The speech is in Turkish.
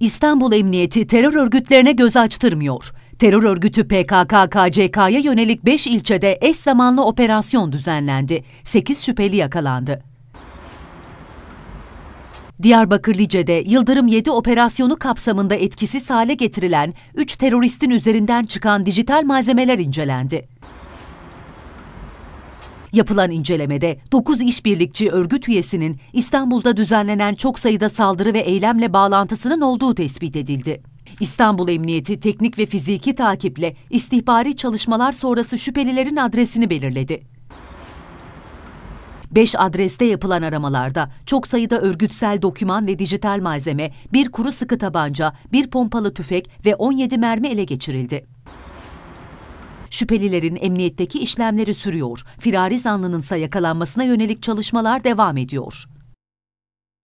İstanbul Emniyeti terör örgütlerine göz açtırmıyor. Terör örgütü PKK-KCK'ya yönelik 5 ilçede eş zamanlı operasyon düzenlendi. 8 şüpheli yakalandı. Diyarbakır Lice'de Yıldırım 7 operasyonu kapsamında etkisiz hale getirilen 3 teröristin üzerinden çıkan dijital malzemeler incelendi. Yapılan incelemede 9 işbirlikçi örgüt üyesinin İstanbul'da düzenlenen çok sayıda saldırı ve eylemle bağlantısının olduğu tespit edildi. İstanbul Emniyeti teknik ve fiziki takiple istihbari çalışmalar sonrası şüphelilerin adresini belirledi. 5 adreste yapılan aramalarda çok sayıda örgütsel doküman ve dijital malzeme, bir kuru sıkı tabanca, bir pompalı tüfek ve 17 mermi ele geçirildi. Şüphelilerin emniyetteki işlemleri sürüyor. Firari zanlının ise yakalanmasına yönelik çalışmalar devam ediyor.